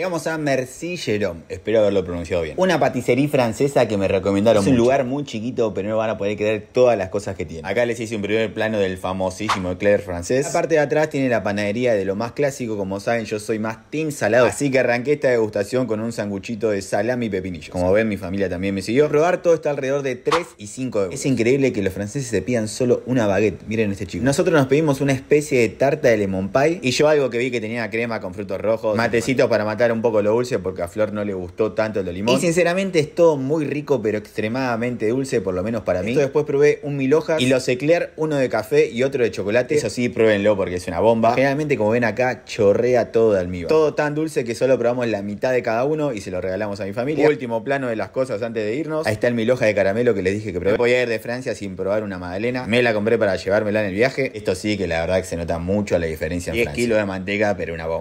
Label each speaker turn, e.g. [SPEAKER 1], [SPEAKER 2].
[SPEAKER 1] Llegamos a Merci espero haberlo pronunciado bien. Una paticería francesa que me recomendaron. Es un lugar muy chiquito, pero no van a poder creer todas las cosas que tiene. Acá les hice un primer plano del famosísimo eclair francés. La parte de atrás tiene la panadería de lo más clásico, como saben, yo soy más team salado. Así que arranqué esta degustación con un sanguchito de salami y pepinillo. Como ven, mi familia también me siguió. Probar todo está alrededor de 3 y 5 euros. Es increíble que los franceses se pidan solo una baguette. Miren este chico. Nosotros nos pedimos una especie de tarta de lemon pie y yo algo que vi que tenía crema con frutos rojos, matecitos para matar un poco lo dulce porque a Flor no le gustó tanto lo limón. Y sinceramente es todo muy rico, pero extremadamente dulce, por lo menos para mí. Esto después probé un milhoja y los eclair, uno de café y otro de chocolate. Eso sí, pruébenlo porque es una bomba. Generalmente, como ven acá, chorrea todo de almíbar. Todo tan dulce que solo probamos la mitad de cada uno y se lo regalamos a mi familia. Último plano de las cosas antes de irnos. Ahí está el milhoja de caramelo que les dije que probé. Voy a ir de Francia sin probar una magdalena. Me la compré para llevármela en el viaje. Esto sí que la verdad que se nota mucho la diferencia en 10 kilos de manteca, pero una bomba.